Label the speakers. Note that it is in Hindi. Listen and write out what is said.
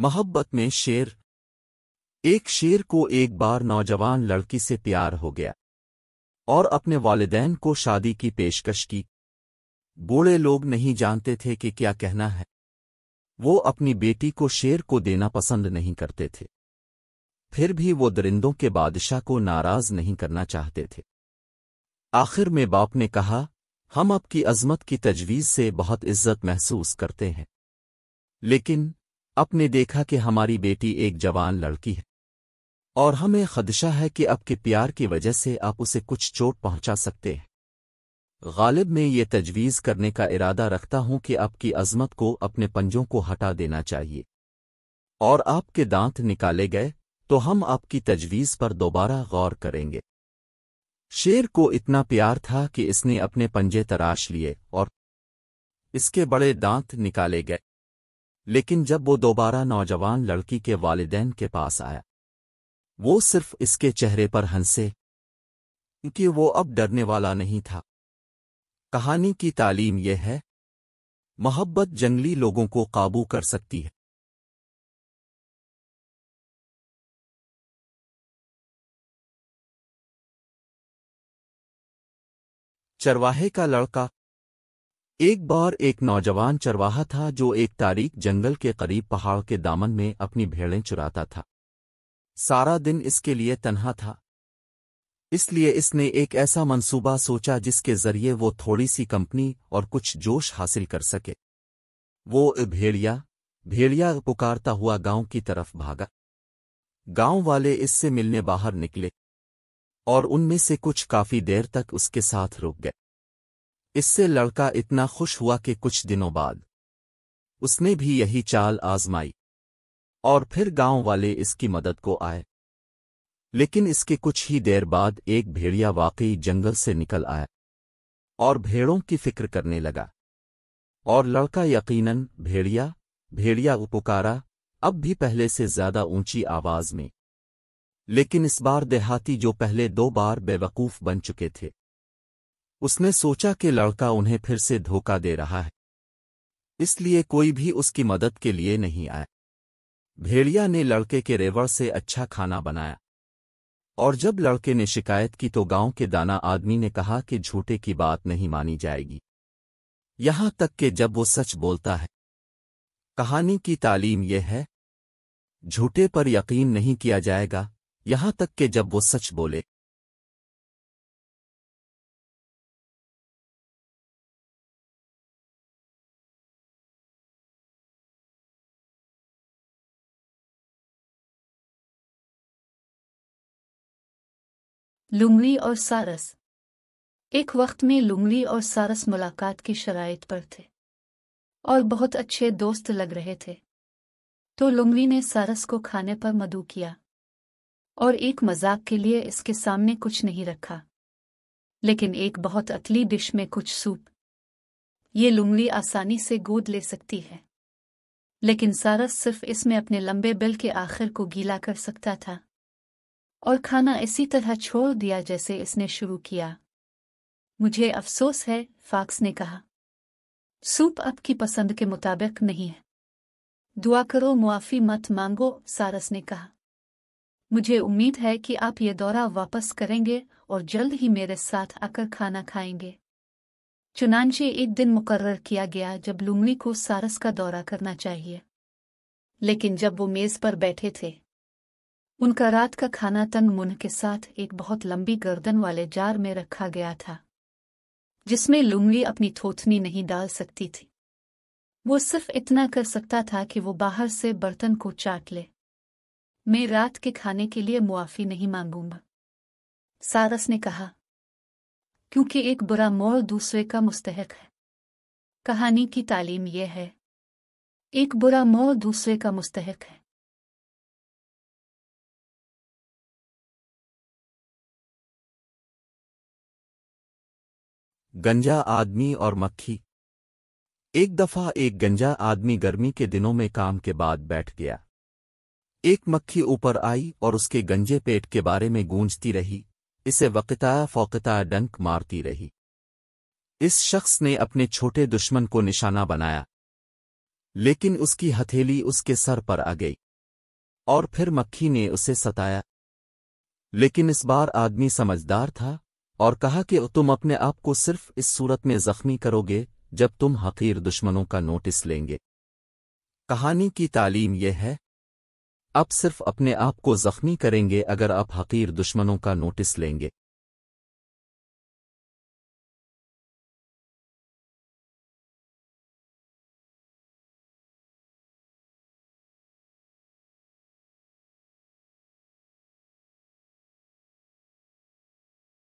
Speaker 1: मोहब्बत में शेर एक शेर को एक बार नौजवान लड़की से प्यार हो गया और अपने वालदेन को शादी की पेशकश की बूढ़े लोग नहीं जानते थे कि क्या कहना है वो अपनी बेटी को शेर को देना पसंद नहीं करते थे फिर भी वो दरिंदों के बादशाह को नाराज नहीं करना चाहते थे आखिर में बाप ने कहा हम आपकी अजमत की तजवीज़ से बहुत इज्जत महसूस करते हैं लेकिन अपने देखा कि हमारी बेटी एक जवान लड़की है और हमें खदशा है कि आपके प्यार की वजह से आप उसे कुछ चोट पहुंचा सकते हैं गालिब में ये तजवीज़ करने का इरादा रखता हूं कि आपकी अजमत को अपने पंजों को हटा देना चाहिए और आपके दांत निकाले गए तो हम आपकी तजवीज़ पर दोबारा गौर करेंगे शेर को इतना प्यार था कि इसने अपने पंजे तराश लिए और इसके बड़े दांत निकाले गए लेकिन जब वो दोबारा नौजवान लड़की के वालदेन के पास आया वो सिर्फ इसके चेहरे पर हंसे क्योंकि वो अब डरने वाला नहीं था कहानी की तालीम यह है मोहब्बत जंगली लोगों को काबू कर सकती है चरवाहे का लड़का एक बार एक नौजवान चरवाहा था जो एक तारीख जंगल के करीब पहाड़ के दामन में अपनी भेड़ें चुराता था सारा दिन इसके लिए तन्हा था इसलिए इसने एक ऐसा मंसूबा सोचा जिसके जरिए वो थोड़ी सी कंपनी और कुछ जोश हासिल कर सके वो भेड़िया भेड़िया पुकारता हुआ गांव की तरफ भागा गांव वाले इससे मिलने बाहर निकले और उनमें से कुछ काफी देर तक उसके साथ रुक गए इससे लड़का इतना खुश हुआ कि कुछ दिनों बाद उसने भी यही चाल आजमाई और फिर गांव वाले इसकी मदद को आए लेकिन इसके कुछ ही देर बाद एक भेड़िया वाकई जंगल से निकल आया और भेड़ों की फिक्र करने लगा और लड़का यकीनन भेड़िया भेड़िया उपकारा अब भी पहले से ज्यादा ऊंची आवाज में लेकिन इस बार देहाती जो पहले दो बार बेवकूफ बन चुके थे उसने सोचा कि लड़का उन्हें फिर से धोखा दे रहा है इसलिए कोई भी उसकी मदद के लिए नहीं आया भेड़िया ने लड़के के रेवड़ से अच्छा खाना बनाया और जब लड़के ने शिकायत की तो गांव के दाना आदमी ने कहा कि झूठे की बात नहीं मानी जाएगी यहां तक कि जब वो सच बोलता है कहानी की तालीम यह है झूठे पर यकीन नहीं किया जाएगा यहां तक कि जब वो सच
Speaker 2: बोले
Speaker 3: लुंगली और सारस एक वक्त में लुंगली और सारस मुलाकात की शराइत पर थे और बहुत अच्छे दोस्त लग रहे थे तो लुंगली ने सारस को खाने पर मधु किया और एक मजाक के लिए इसके सामने कुछ नहीं रखा लेकिन एक बहुत अतली डिश में कुछ सूप ये लुंगली आसानी से गोद ले सकती है लेकिन सारस सिर्फ इसमें अपने लंबे बिल के आखिर को गीला कर सकता था और खाना इसी तरह छोड़ दिया जैसे इसने शुरू किया मुझे अफसोस है फाक्स ने कहा सूप आपकी पसंद के मुताबिक नहीं है दुआ करो मुआफ़ी मत मांगो सारस ने कहा मुझे उम्मीद है कि आप ये दौरा वापस करेंगे और जल्द ही मेरे साथ आकर खाना खाएंगे चुनानचे एक दिन मुकर्र किया गया जब लुंगड़ी को सारस का दौरा करना चाहिए लेकिन जब वो मेज़ पर बैठे थे उनका रात का खाना तंग मुन के साथ एक बहुत लंबी गर्दन वाले जार में रखा गया था जिसमें लुंगी अपनी थोथनी नहीं डाल सकती थी वो सिर्फ इतना कर सकता था कि वो बाहर से बर्तन को चाट ले मैं रात के खाने के लिए मुआफ़ी नहीं मांगूंगा सारस ने कहा क्योंकि एक बुरा मोड़ दूसरे का मुस्तहक है कहानी की तालीम यह है एक बुरा मोर दूसरे का
Speaker 2: मुस्तहक है
Speaker 1: गंजा आदमी और मक्खी एक दफा एक गंजा आदमी गर्मी के दिनों में काम के बाद बैठ गया एक मक्खी ऊपर आई और उसके गंजे पेट के बारे में गूंजती रही इसे वकता फोकता डंक मारती रही इस शख्स ने अपने छोटे दुश्मन को निशाना बनाया लेकिन उसकी हथेली उसके सर पर आ गई और फिर मक्खी ने उसे सताया लेकिन इस बार आदमी समझदार था और कहा कि तुम अपने आप को सिर्फ इस सूरत में जख्मी करोगे जब तुम हकीर दुश्मनों का नोटिस लेंगे कहानी की तालीम यह है आप सिर्फ अपने आप को जख्मी करेंगे अगर आप हकीर दुश्मनों का
Speaker 2: नोटिस लेंगे